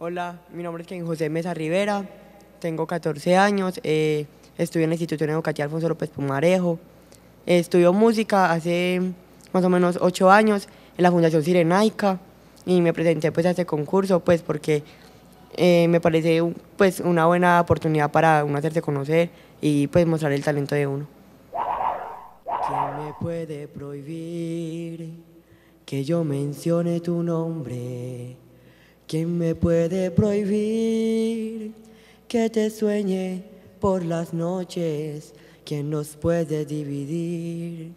Hola, mi nombre es Ken José Mesa Rivera, tengo 14 años, eh, estudio en la institución educativa Alfonso López Pumarejo, estudió música hace más o menos 8 años en la Fundación Sirenaica y me presenté pues, a este concurso pues porque eh, me parece pues una buena oportunidad para uno hacerse conocer y pues mostrar el talento de uno. ¿Quién me puede prohibir que yo mencione tu nombre? ¿Quién me puede prohibir que te sueñe por las noches? ¿Quién nos puede dividir?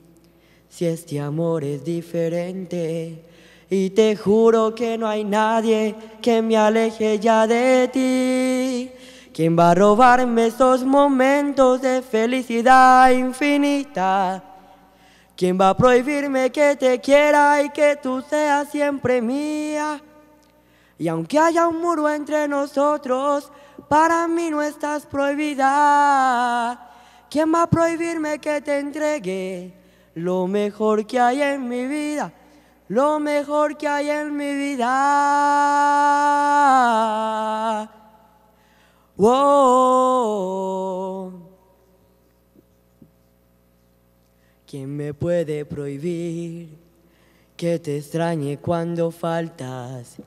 Si este amor es diferente, y te juro que no hay nadie que me aleje ya de ti. ¿Quién va a robarme esos momentos de felicidad infinita? ¿Quién va a prohibirme que te quiera y que tú seas siempre mía? Y aunque haya un muro entre nosotros, para mí no estás prohibida. ¿Quién va a prohibirme que te entregue lo mejor que hay en mi vida? Lo mejor que hay en mi vida. Wow. ¿Quién me puede prohibir que te extrañe cuando faltas?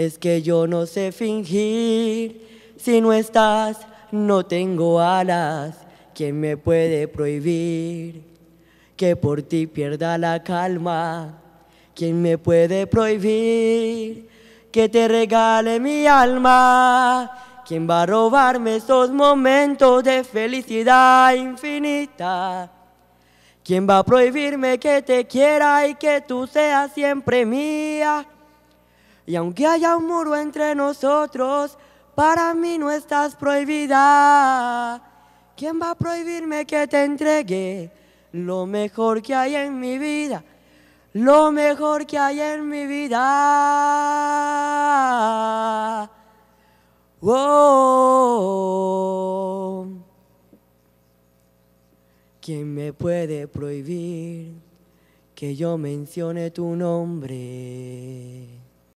Es que yo no sé fingir, si no estás no tengo alas, ¿quién me puede prohibir que por ti pierda la calma? ¿Quién me puede prohibir que te regale mi alma? ¿Quién va a robarme esos momentos de felicidad infinita? ¿Quién va a prohibirme que te quiera y que tú seas siempre mía? Y aunque haya un muro entre nosotros, para mí no estás prohibida. ¿Quién va a prohibirme que te entregue lo mejor que hay en mi vida? Lo mejor que hay en mi vida. Oh, ¿quién me puede prohibir que yo mencione tu nombre?